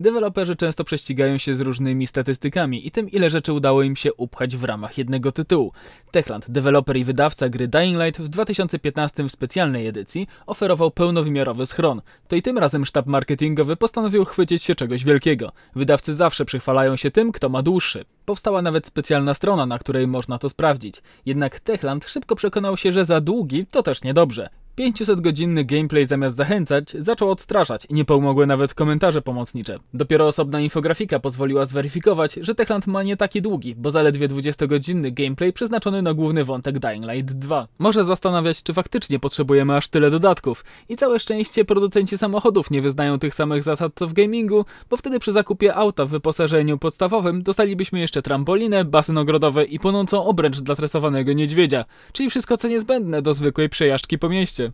Deweloperzy często prześcigają się z różnymi statystykami i tym, ile rzeczy udało im się upchać w ramach jednego tytułu. Techland, deweloper i wydawca gry Dying Light w 2015 w specjalnej edycji oferował pełnowymiarowy schron. To i tym razem sztab marketingowy postanowił chwycić się czegoś wielkiego. Wydawcy zawsze przychwalają się tym, kto ma dłuższy. Powstała nawet specjalna strona, na której można to sprawdzić. Jednak Techland szybko przekonał się, że za długi to też niedobrze. 500-godzinny gameplay zamiast zachęcać, zaczął odstraszać i nie pomogły nawet komentarze pomocnicze. Dopiero osobna infografika pozwoliła zweryfikować, że Techland ma nie taki długi, bo zaledwie 20-godzinny gameplay przeznaczony na główny wątek Dying Light 2. Może zastanawiać, czy faktycznie potrzebujemy aż tyle dodatków. I całe szczęście producenci samochodów nie wyznają tych samych zasad co w gamingu, bo wtedy przy zakupie auta w wyposażeniu podstawowym dostalibyśmy jeszcze trampolinę, basen ogrodowy i płonącą obręcz dla tresowanego niedźwiedzia, czyli wszystko co niezbędne do zwykłej przejażdżki po mieście.